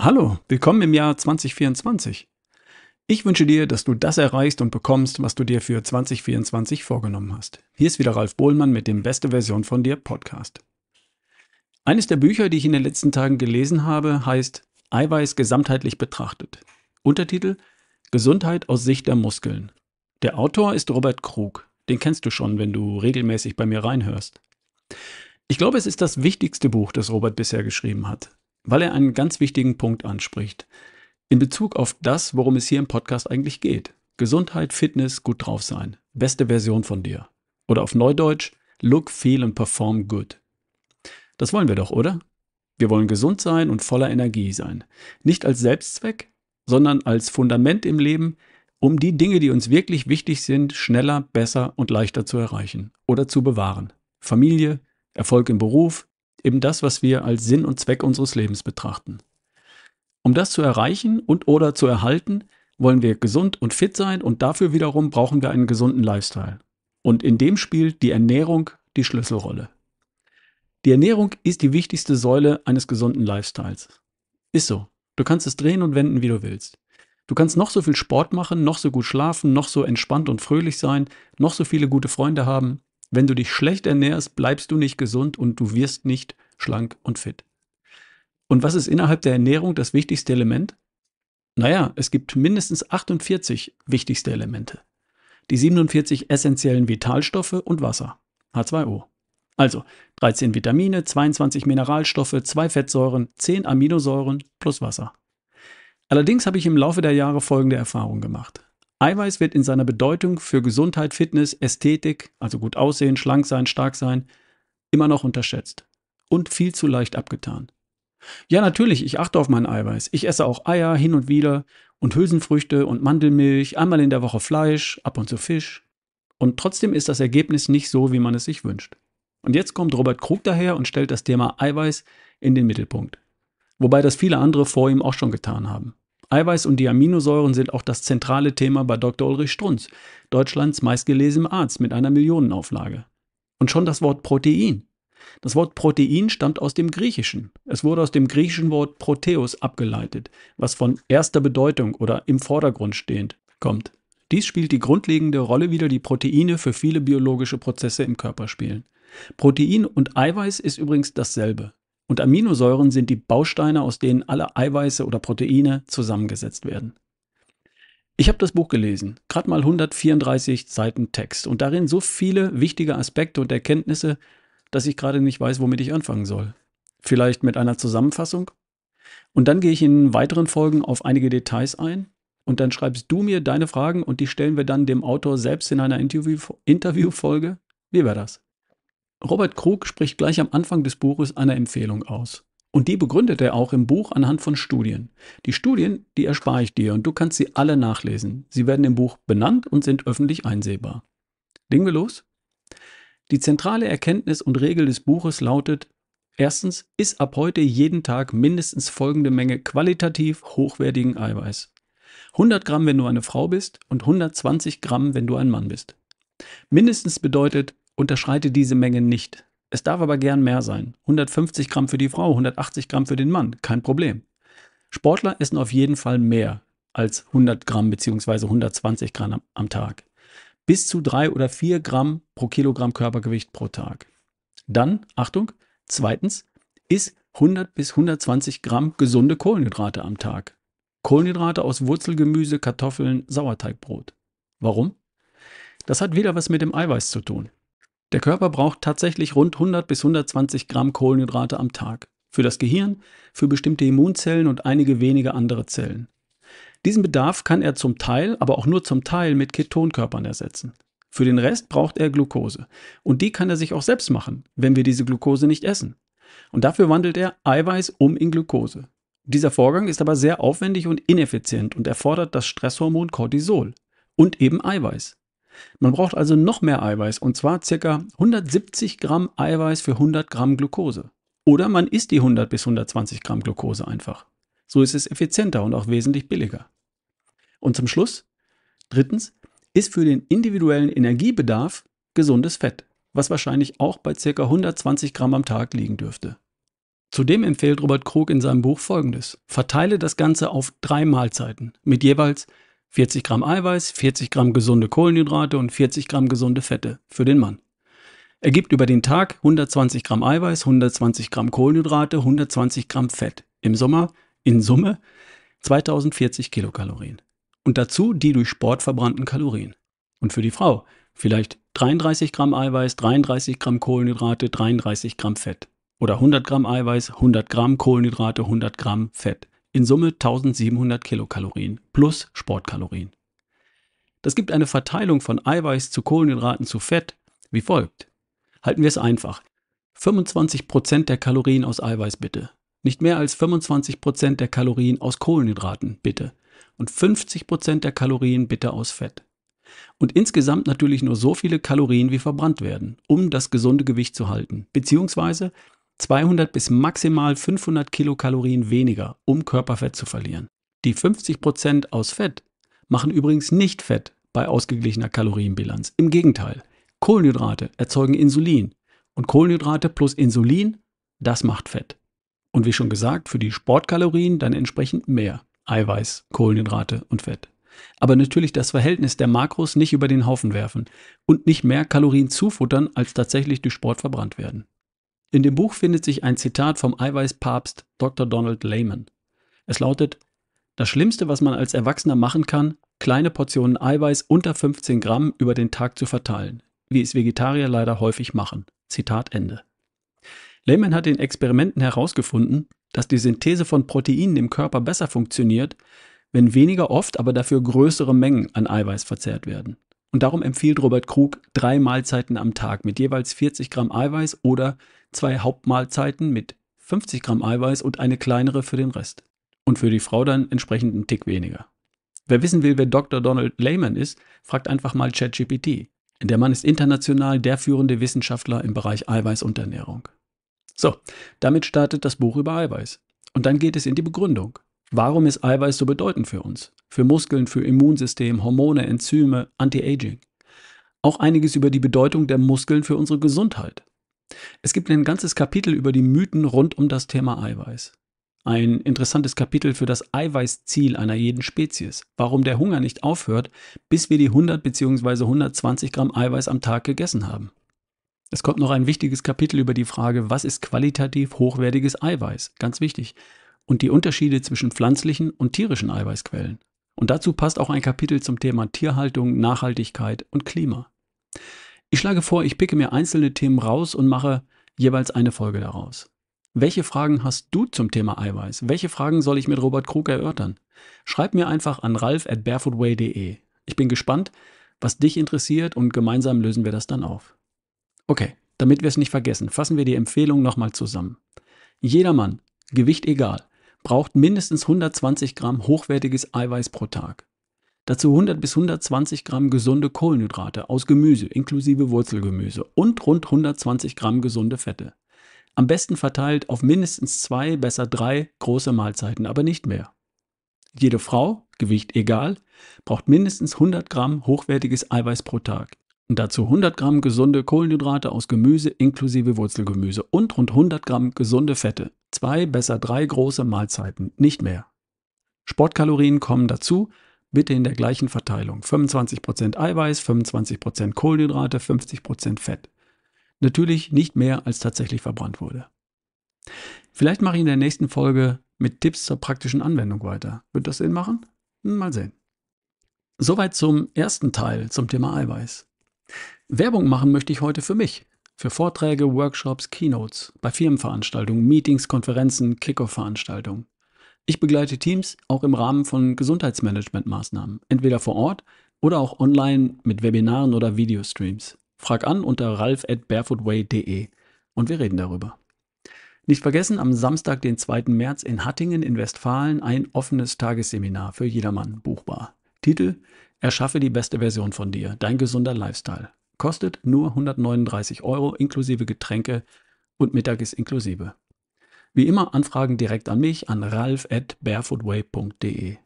Hallo, willkommen im Jahr 2024. Ich wünsche dir, dass du das erreichst und bekommst, was du dir für 2024 vorgenommen hast. Hier ist wieder Ralf Bohlmann mit dem Beste Version von dir Podcast. Eines der Bücher, die ich in den letzten Tagen gelesen habe, heißt Eiweiß gesamtheitlich betrachtet. Untertitel Gesundheit aus Sicht der Muskeln. Der Autor ist Robert Krug. Den kennst du schon, wenn du regelmäßig bei mir reinhörst. Ich glaube, es ist das wichtigste Buch, das Robert bisher geschrieben hat weil er einen ganz wichtigen Punkt anspricht. In Bezug auf das, worum es hier im Podcast eigentlich geht. Gesundheit, Fitness, gut drauf sein. Beste Version von dir. Oder auf Neudeutsch, look, feel and perform good. Das wollen wir doch, oder? Wir wollen gesund sein und voller Energie sein. Nicht als Selbstzweck, sondern als Fundament im Leben, um die Dinge, die uns wirklich wichtig sind, schneller, besser und leichter zu erreichen oder zu bewahren. Familie, Erfolg im Beruf, eben das, was wir als Sinn und Zweck unseres Lebens betrachten. Um das zu erreichen und oder zu erhalten, wollen wir gesund und fit sein und dafür wiederum brauchen wir einen gesunden Lifestyle. Und in dem spielt die Ernährung die Schlüsselrolle. Die Ernährung ist die wichtigste Säule eines gesunden Lifestyles. Ist so. Du kannst es drehen und wenden, wie du willst. Du kannst noch so viel Sport machen, noch so gut schlafen, noch so entspannt und fröhlich sein, noch so viele gute Freunde haben. Wenn du dich schlecht ernährst, bleibst du nicht gesund und du wirst nicht schlank und fit. Und was ist innerhalb der Ernährung das wichtigste Element? Naja, es gibt mindestens 48 wichtigste Elemente. Die 47 essentiellen Vitalstoffe und Wasser, H2O. Also 13 Vitamine, 22 Mineralstoffe, 2 Fettsäuren, 10 Aminosäuren plus Wasser. Allerdings habe ich im Laufe der Jahre folgende Erfahrung gemacht. Eiweiß wird in seiner Bedeutung für Gesundheit, Fitness, Ästhetik, also gut aussehen, schlank sein, stark sein, immer noch unterschätzt und viel zu leicht abgetan. Ja, natürlich, ich achte auf mein Eiweiß. Ich esse auch Eier hin und wieder und Hülsenfrüchte und Mandelmilch, einmal in der Woche Fleisch, ab und zu Fisch. Und trotzdem ist das Ergebnis nicht so, wie man es sich wünscht. Und jetzt kommt Robert Krug daher und stellt das Thema Eiweiß in den Mittelpunkt. Wobei das viele andere vor ihm auch schon getan haben. Eiweiß und die Aminosäuren sind auch das zentrale Thema bei Dr. Ulrich Strunz, Deutschlands meistgelesenem Arzt mit einer Millionenauflage. Und schon das Wort Protein. Das Wort Protein stammt aus dem Griechischen. Es wurde aus dem griechischen Wort Proteus abgeleitet, was von erster Bedeutung oder im Vordergrund stehend kommt. Dies spielt die grundlegende Rolle wieder, die Proteine für viele biologische Prozesse im Körper spielen. Protein und Eiweiß ist übrigens dasselbe. Und Aminosäuren sind die Bausteine, aus denen alle Eiweiße oder Proteine zusammengesetzt werden. Ich habe das Buch gelesen, gerade mal 134 Seiten Text und darin so viele wichtige Aspekte und Erkenntnisse, dass ich gerade nicht weiß, womit ich anfangen soll. Vielleicht mit einer Zusammenfassung? Und dann gehe ich in weiteren Folgen auf einige Details ein und dann schreibst du mir deine Fragen und die stellen wir dann dem Autor selbst in einer Interview Interviewfolge. Wie wäre das? Robert Krug spricht gleich am Anfang des Buches eine Empfehlung aus. Und die begründet er auch im Buch anhand von Studien. Die Studien, die erspare ich dir und du kannst sie alle nachlesen. Sie werden im Buch benannt und sind öffentlich einsehbar. Legen wir los? Die zentrale Erkenntnis und Regel des Buches lautet, erstens ist ab heute jeden Tag mindestens folgende Menge qualitativ hochwertigen Eiweiß. 100 Gramm, wenn du eine Frau bist und 120 Gramm, wenn du ein Mann bist. Mindestens bedeutet, unterschreite diese Menge nicht. Es darf aber gern mehr sein. 150 Gramm für die Frau, 180 Gramm für den Mann, kein Problem. Sportler essen auf jeden Fall mehr als 100 Gramm bzw. 120 Gramm am, am Tag. Bis zu 3 oder 4 Gramm pro Kilogramm Körpergewicht pro Tag. Dann, Achtung, zweitens, isst 100 bis 120 Gramm gesunde Kohlenhydrate am Tag. Kohlenhydrate aus Wurzelgemüse, Kartoffeln, Sauerteigbrot. Warum? Das hat wieder was mit dem Eiweiß zu tun. Der Körper braucht tatsächlich rund 100 bis 120 Gramm Kohlenhydrate am Tag. Für das Gehirn, für bestimmte Immunzellen und einige wenige andere Zellen. Diesen Bedarf kann er zum Teil, aber auch nur zum Teil mit Ketonkörpern ersetzen. Für den Rest braucht er Glucose. Und die kann er sich auch selbst machen, wenn wir diese Glucose nicht essen. Und dafür wandelt er Eiweiß um in Glucose. Dieser Vorgang ist aber sehr aufwendig und ineffizient und erfordert das Stresshormon Cortisol und eben Eiweiß. Man braucht also noch mehr Eiweiß und zwar ca. 170 Gramm Eiweiß für 100 Gramm Glucose. Oder man isst die 100 bis 120 Gramm Glucose einfach. So ist es effizienter und auch wesentlich billiger. Und zum Schluss, drittens, ist für den individuellen Energiebedarf gesundes Fett, was wahrscheinlich auch bei ca. 120 Gramm am Tag liegen dürfte. Zudem empfiehlt Robert Krug in seinem Buch folgendes: Verteile das Ganze auf drei Mahlzeiten mit jeweils 40 Gramm Eiweiß, 40 Gramm gesunde Kohlenhydrate und 40 Gramm gesunde Fette für den Mann. Er gibt über den Tag 120 Gramm Eiweiß, 120 Gramm Kohlenhydrate, 120 Gramm Fett. Im Sommer in Summe 2040 Kilokalorien. Und dazu die durch Sport verbrannten Kalorien. Und für die Frau vielleicht 33 Gramm Eiweiß, 33 Gramm Kohlenhydrate, 33 Gramm Fett. Oder 100 Gramm Eiweiß, 100 Gramm Kohlenhydrate, 100 Gramm Fett in Summe 1700 Kilokalorien plus Sportkalorien. Das gibt eine Verteilung von Eiweiß zu Kohlenhydraten zu Fett wie folgt. Halten wir es einfach. 25% der Kalorien aus Eiweiß bitte. Nicht mehr als 25% der Kalorien aus Kohlenhydraten bitte. Und 50% der Kalorien bitte aus Fett. Und insgesamt natürlich nur so viele Kalorien, wie verbrannt werden, um das gesunde Gewicht zu halten. Beziehungsweise 200 bis maximal 500 Kilokalorien weniger, um Körperfett zu verlieren. Die 50% aus Fett machen übrigens nicht Fett bei ausgeglichener Kalorienbilanz. Im Gegenteil, Kohlenhydrate erzeugen Insulin und Kohlenhydrate plus Insulin, das macht Fett. Und wie schon gesagt, für die Sportkalorien dann entsprechend mehr Eiweiß, Kohlenhydrate und Fett. Aber natürlich das Verhältnis der Makros nicht über den Haufen werfen und nicht mehr Kalorien zufuttern, als tatsächlich durch Sport verbrannt werden. In dem Buch findet sich ein Zitat vom Eiweißpapst Dr. Donald Lehman. Es lautet, das Schlimmste, was man als Erwachsener machen kann, kleine Portionen Eiweiß unter 15 Gramm über den Tag zu verteilen, wie es Vegetarier leider häufig machen. Zitat Ende. Lehman hat in Experimenten herausgefunden, dass die Synthese von Proteinen im Körper besser funktioniert, wenn weniger oft, aber dafür größere Mengen an Eiweiß verzehrt werden. Und darum empfiehlt Robert Krug drei Mahlzeiten am Tag mit jeweils 40 Gramm Eiweiß oder zwei Hauptmahlzeiten mit 50 Gramm Eiweiß und eine kleinere für den Rest. Und für die Frau dann entsprechend einen Tick weniger. Wer wissen will, wer Dr. Donald Lehman ist, fragt einfach mal ChatGPT. Der Mann ist international der führende Wissenschaftler im Bereich Eiweiß und Ernährung. So, damit startet das Buch über Eiweiß. Und dann geht es in die Begründung. Warum ist Eiweiß so bedeutend für uns? Für Muskeln, für Immunsystem, Hormone, Enzyme, Anti-Aging. Auch einiges über die Bedeutung der Muskeln für unsere Gesundheit. Es gibt ein ganzes Kapitel über die Mythen rund um das Thema Eiweiß. Ein interessantes Kapitel für das Eiweißziel einer jeden Spezies. Warum der Hunger nicht aufhört, bis wir die 100 bzw. 120 Gramm Eiweiß am Tag gegessen haben. Es kommt noch ein wichtiges Kapitel über die Frage, was ist qualitativ hochwertiges Eiweiß? Ganz wichtig und die Unterschiede zwischen pflanzlichen und tierischen Eiweißquellen. Und dazu passt auch ein Kapitel zum Thema Tierhaltung, Nachhaltigkeit und Klima. Ich schlage vor, ich picke mir einzelne Themen raus und mache jeweils eine Folge daraus. Welche Fragen hast du zum Thema Eiweiß? Welche Fragen soll ich mit Robert Krug erörtern? Schreib mir einfach an ralf at barefootway.de. Ich bin gespannt, was dich interessiert und gemeinsam lösen wir das dann auf. Okay, damit wir es nicht vergessen, fassen wir die Empfehlung nochmal zusammen. Jedermann, Gewicht egal braucht mindestens 120 Gramm hochwertiges Eiweiß pro Tag. Dazu 100 bis 120 Gramm gesunde Kohlenhydrate aus Gemüse inklusive Wurzelgemüse und rund 120 Gramm gesunde Fette. Am besten verteilt auf mindestens zwei, besser drei große Mahlzeiten, aber nicht mehr. Jede Frau, Gewicht egal, braucht mindestens 100 Gramm hochwertiges Eiweiß pro Tag. Dazu 100 Gramm gesunde Kohlenhydrate aus Gemüse inklusive Wurzelgemüse und rund 100 Gramm gesunde Fette. Zwei, besser drei große Mahlzeiten, nicht mehr. Sportkalorien kommen dazu, bitte in der gleichen Verteilung. 25% Eiweiß, 25% Kohlenhydrate, 50% Fett. Natürlich nicht mehr, als tatsächlich verbrannt wurde. Vielleicht mache ich in der nächsten Folge mit Tipps zur praktischen Anwendung weiter. Wird das Sinn machen? Mal sehen. Soweit zum ersten Teil zum Thema Eiweiß. Werbung machen möchte ich heute für mich. Für Vorträge, Workshops, Keynotes, bei Firmenveranstaltungen, Meetings, Konferenzen, Kickoff-Veranstaltungen. Ich begleite Teams auch im Rahmen von Gesundheitsmanagementmaßnahmen, entweder vor Ort oder auch online mit Webinaren oder Videostreams. Frag an unter ralf at barefootway.de und wir reden darüber. Nicht vergessen, am Samstag, den 2. März in Hattingen in Westfalen ein offenes Tagesseminar für jedermann buchbar. Titel Erschaffe die beste Version von dir, dein gesunder Lifestyle. Kostet nur 139 Euro inklusive Getränke und Mittag ist inklusive. Wie immer Anfragen direkt an mich an ralf at barefootway.de.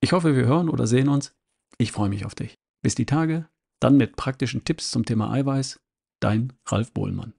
Ich hoffe, wir hören oder sehen uns. Ich freue mich auf dich. Bis die Tage, dann mit praktischen Tipps zum Thema Eiweiß. Dein Ralf Bohlmann.